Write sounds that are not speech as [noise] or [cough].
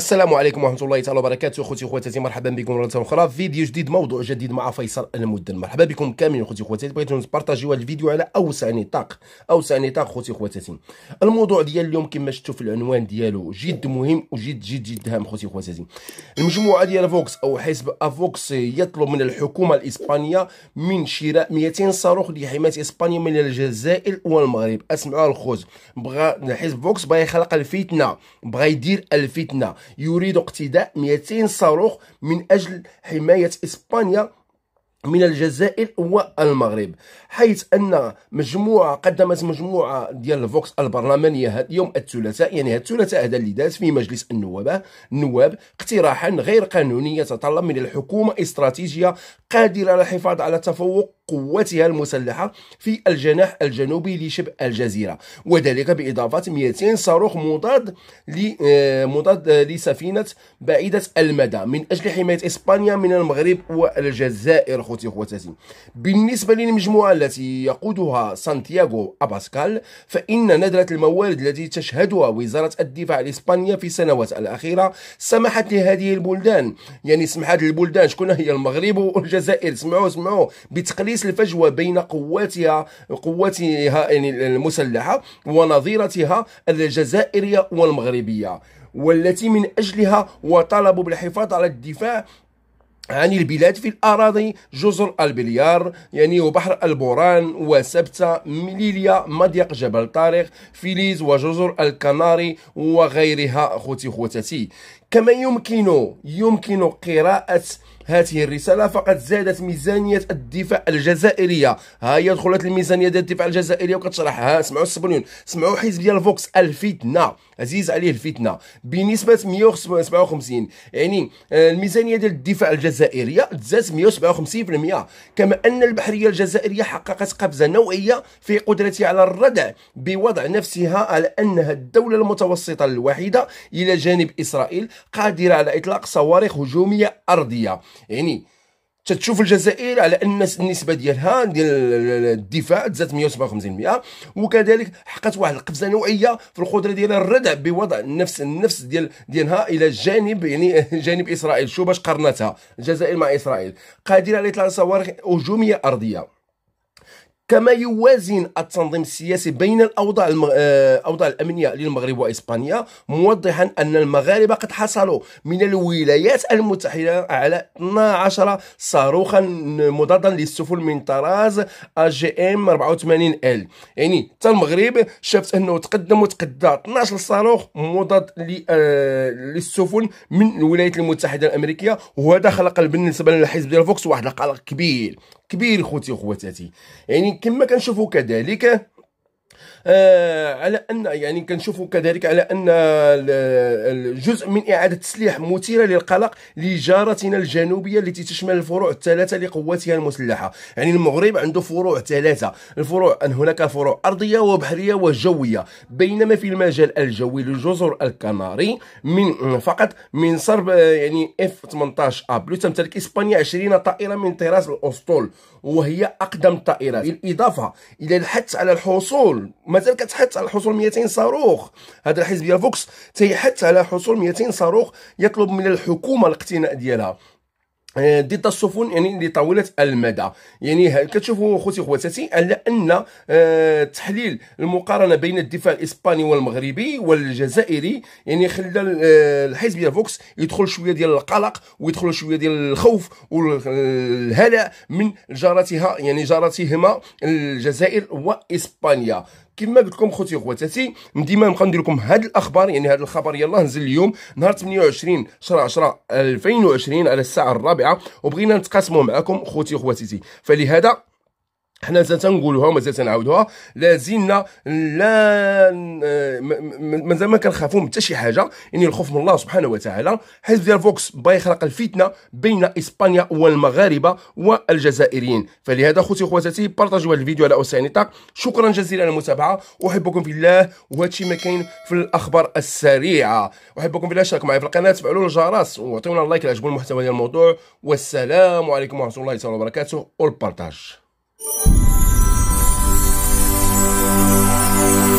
السلام عليكم ورحمه الله تعالى وبركاته اخوتي وخواتاتي مرحبا بكم مره اخرى فيديو جديد موضوع جديد مع فيصل المدن مرحبا بكم كاملين اخوتي وخواتاتي بغيت نبارطاجيو هذا الفيديو على اوسع نطاق اوسع نطاق اخوتي وخواتاتي الموضوع ديال اليوم كما شفتوا في العنوان ديالو جد مهم وجد جد جد هام اخوتي وخواتاتي المجموعه ديال فوكس او حزب افوكس يطلب من الحكومه الاسبانيه من شراء 200 صاروخ لحمايه اسبانيا من الجزائر والمغرب اسمعوا الخوز بغى حزب فوكس بغى يخلق الفتنه بغى يدير الفتنه يريد اقتداء 200 صاروخ من أجل حماية إسبانيا من الجزائر والمغرب حيث ان مجموعه قدمت مجموعه ديال الفوكس البرلمانيه يوم الثلاثاء يعني هذا الثلاثاء هذا اللي داز في مجلس النواب النواب اقتراحا غير قانوني يتطلب من الحكومه استراتيجيه قادره على الحفاظ على تفوق قوتها المسلحه في الجناح الجنوبي لشبه الجزيره وذلك باضافه 200 صاروخ مضاد آه، مضاد آه، لسفينه بعيده المدى من اجل حمايه اسبانيا من المغرب والجزائر اخوتي واخواتاتي بالنسبه للمجموعه التي يقودها سانتياغو اباسكال فان ندره الموارد التي تشهدها وزاره الدفاع الاسبانيه في السنوات الاخيره سمحت لهذه البلدان يعني سمحت للبلدان شكون هي المغرب والجزائر سمعوا سمعوا بتقليص الفجوه بين قواتها قواتها يعني المسلحه ونظيرتها الجزائريه والمغربيه والتي من اجلها وطالبوا بالحفاظ على الدفاع عن البلاد في الأراضي جزر البليار يعني وبحر البوران وسبتة مليليا مضيق جبل طارق فيليز وجزر الكناري وغيرها خوتي خوتتي كما يمكن يمكن قراءة هذه الرسالة فقد زادت ميزانية الدفاع الجزائرية ها هي دخلت الميزانية ديال الدفاع الجزائرية وكتشرحها سمعوا السبنيون سمعوا حزب ديال فوكس الفتنة عزيز عليه الفتنة بنسبة 157 يعني آه، الميزانية ديال الدفاع الجزائرية تزادت 157% كما أن البحرية الجزائرية حققت قفزة نوعية في قدرتها على الردع بوضع نفسها على أنها الدولة المتوسطة الوحيدة إلى جانب إسرائيل قادرة على إطلاق صواريخ هجومية أرضية يعني تتشوف الجزائر على ان النسبه ديالها ديال الدفاع تزادت 157% وكذلك حققت واحد القفزه نوعيه في القدره ديالها الردع بوضع نفس النفس ديال ديالها الى جانب يعني [laughs] جانب اسرائيل شو باش قرنتها الجزائر مع اسرائيل قادره على اطلاق صواريخ هجوميه ارضيه كما يوازن التنظيم السياسي بين الاوضاع الاوضاع آه، الامنيه للمغرب واسبانيا موضحا ان المغاربه قد حصلوا من الولايات المتحده على 12 صاروخا مضادا للسفن من طراز جي ام 84 ال يعني حتى المغرب شافت انه تقدم وتقدى 12 صاروخ مضاد آه، للسفن من الولايات المتحده الامريكيه وهذا خلق بالنسبه للحزب ديال فوكس واحد القلق كبير كبير خوتي وخواتاتي يعني كما كنشوفوا كذلك آه، على ان يعني كنشوفوا كذلك على ان الجزء من اعاده تسليح مثيره للقلق لجارتنا الجنوبيه التي تشمل الفروع الثلاثه لقواتها المسلحه يعني المغرب عنده فروع ثلاثه الفروع ان هناك فروع ارضيه وبحريه وجويه بينما في المجال الجوي لجزر الكناري من فقط من صرب آه، يعني اف 18 ابلو تمتلك اسبانيا 20 طائره من طراز الاسطول وهي اقدم طائرات بالاضافه الى الحث على الحصول مازال كتحث على حصول 200 صاروخ هذا الحزب ديال فوكس تيحث على حصول 200 صاروخ يطلب من الحكومه الاقتناء ديالها ضد آه، السفن يعني لطاوله المدى يعني كتشوفوا خوتي خواتاتي على ان آه، تحليل المقارنه بين الدفاع الاسباني والمغربي والجزائري يعني خلى آه، الحزب ديال فوكس يدخل شويه ديال القلق ويدخل شويه ديال الخوف والهلع من جارتها يعني جارتهما الجزائر واسبانيا كما قلت لكم خوتي وخواتاتي ديما نبقى ندير لكم هذه الاخبار يعني هذا الخبر يلاه نزل اليوم نهار 28 شهر 10 2020 على الساعه الرابعه وبغينا نتقاسموا معكم خوتي وخواتاتي فلهذا حنا مازال تنقولوها ومازال تنعاودوها لازلنا لا مازال ما كنخافوا من حتى شي حاجه يعني الخوف من الله سبحانه وتعالى حيث ديال فوكس با يخلق الفتنه بين اسبانيا والمغاربه والجزائريين فلهذا خوتي وخواتاتي بارطاجيو هذا الفيديو على اوسع يعني النطاق شكرا جزيلا على المتابعه احبكم في الله وهادشي ما كاين في الاخبار السريعه احبكم في الله اشتركوا معي في القناه تفعلوا الجرس وعطيونا اللايك اللي المحتوى ديال الموضوع والسلام عليكم ورحمه الله تعالى وبركاته والبارطاج Thank you.